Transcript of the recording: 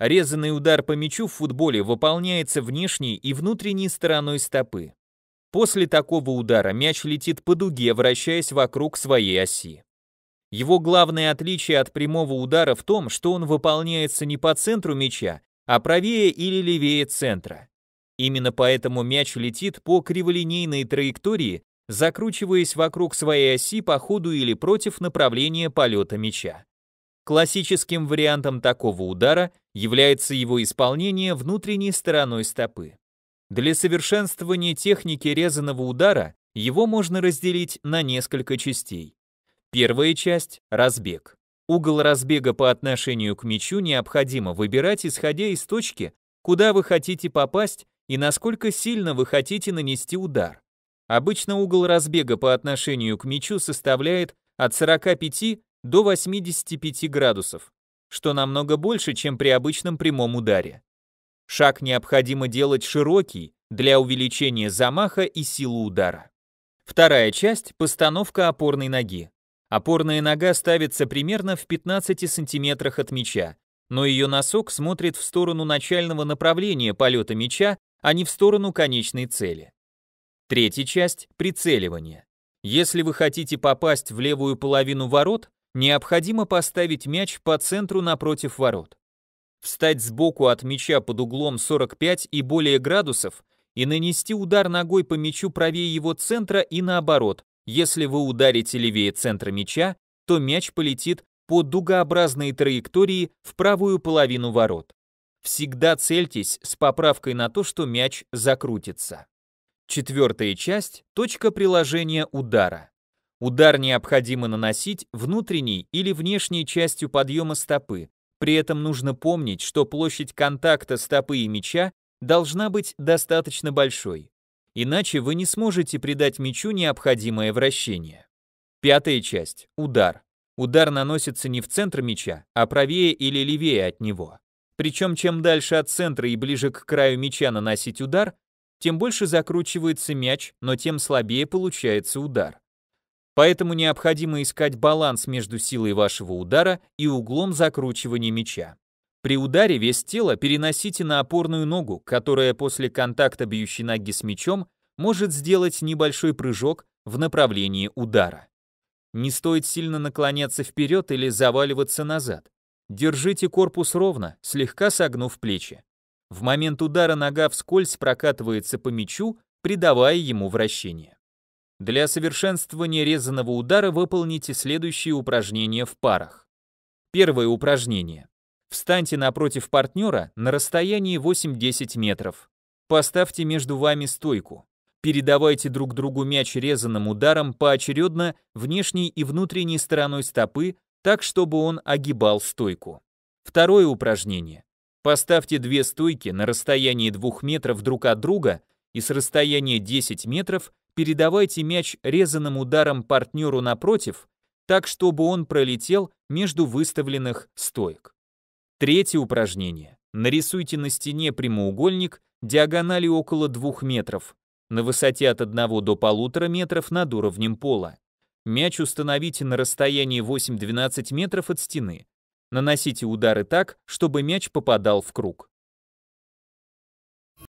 Резанный удар по мячу в футболе выполняется внешней и внутренней стороной стопы. После такого удара мяч летит по дуге, вращаясь вокруг своей оси. Его главное отличие от прямого удара в том, что он выполняется не по центру мяча, а правее или левее центра. Именно поэтому мяч летит по криволинейной траектории, закручиваясь вокруг своей оси по ходу или против направления полета мяча. Классическим вариантом такого удара является его исполнение внутренней стороной стопы. Для совершенствования техники резаного удара его можно разделить на несколько частей. Первая часть – разбег. Угол разбега по отношению к мячу необходимо выбирать, исходя из точки, куда вы хотите попасть и насколько сильно вы хотите нанести удар. Обычно угол разбега по отношению к мячу составляет от 45 до 85 градусов что намного больше, чем при обычном прямом ударе. Шаг необходимо делать широкий для увеличения замаха и силы удара. Вторая часть – постановка опорной ноги. Опорная нога ставится примерно в 15 сантиметрах от мяча, но ее носок смотрит в сторону начального направления полета мяча, а не в сторону конечной цели. Третья часть – прицеливание. Если вы хотите попасть в левую половину ворот, необходимо поставить мяч по центру напротив ворот. Встать сбоку от мяча под углом 45 и более градусов и нанести удар ногой по мячу правее его центра и наоборот. Если вы ударите левее центра мяча, то мяч полетит по дугообразной траектории в правую половину ворот. Всегда цельтесь с поправкой на то, что мяч закрутится. Четвертая часть – точка приложения удара. Удар необходимо наносить внутренней или внешней частью подъема стопы. При этом нужно помнить, что площадь контакта стопы и мяча должна быть достаточно большой. Иначе вы не сможете придать мячу необходимое вращение. Пятая часть. Удар. Удар наносится не в центр мяча, а правее или левее от него. Причем чем дальше от центра и ближе к краю мяча наносить удар, тем больше закручивается мяч, но тем слабее получается удар. Поэтому необходимо искать баланс между силой вашего удара и углом закручивания мяча. При ударе вес тела переносите на опорную ногу, которая после контакта бьющей ноги с мячом может сделать небольшой прыжок в направлении удара. Не стоит сильно наклоняться вперед или заваливаться назад. Держите корпус ровно, слегка согнув плечи. В момент удара нога вскользь прокатывается по мячу, придавая ему вращение. Для совершенствования резаного удара выполните следующие упражнения в парах. Первое упражнение. Встаньте напротив партнера на расстоянии 8-10 метров. Поставьте между вами стойку. Передавайте друг другу мяч резаным ударом поочередно внешней и внутренней стороной стопы, так чтобы он огибал стойку. Второе упражнение. Поставьте две стойки на расстоянии 2 метров друг от друга и с расстояния 10 метров передавайте мяч резаным ударом партнеру напротив, так чтобы он пролетел между выставленных стоек. Третье упражнение. Нарисуйте на стене прямоугольник диагонали около 2 метров, на высоте от 1 до полутора метров над уровнем пола. Мяч установите на расстоянии 8-12 метров от стены. Наносите удары так, чтобы мяч попадал в круг.